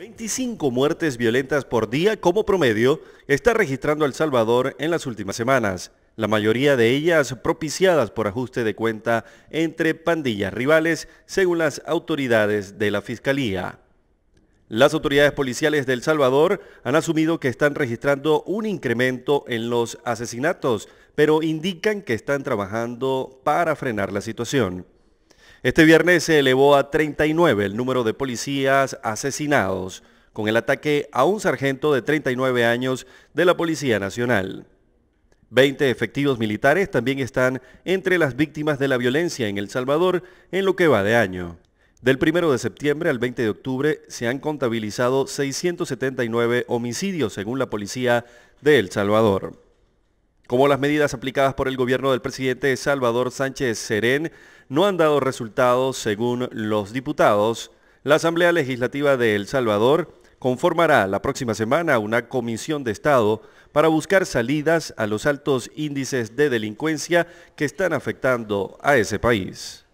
25 muertes violentas por día como promedio está registrando El Salvador en las últimas semanas, la mayoría de ellas propiciadas por ajuste de cuenta entre pandillas rivales, según las autoridades de la Fiscalía. Las autoridades policiales de El Salvador han asumido que están registrando un incremento en los asesinatos, pero indican que están trabajando para frenar la situación. Este viernes se elevó a 39 el número de policías asesinados con el ataque a un sargento de 39 años de la Policía Nacional. 20 efectivos militares también están entre las víctimas de la violencia en El Salvador en lo que va de año. Del 1 de septiembre al 20 de octubre se han contabilizado 679 homicidios según la policía de El Salvador como las medidas aplicadas por el gobierno del presidente Salvador Sánchez Serén no han dado resultados según los diputados, la Asamblea Legislativa de El Salvador conformará la próxima semana una comisión de Estado para buscar salidas a los altos índices de delincuencia que están afectando a ese país.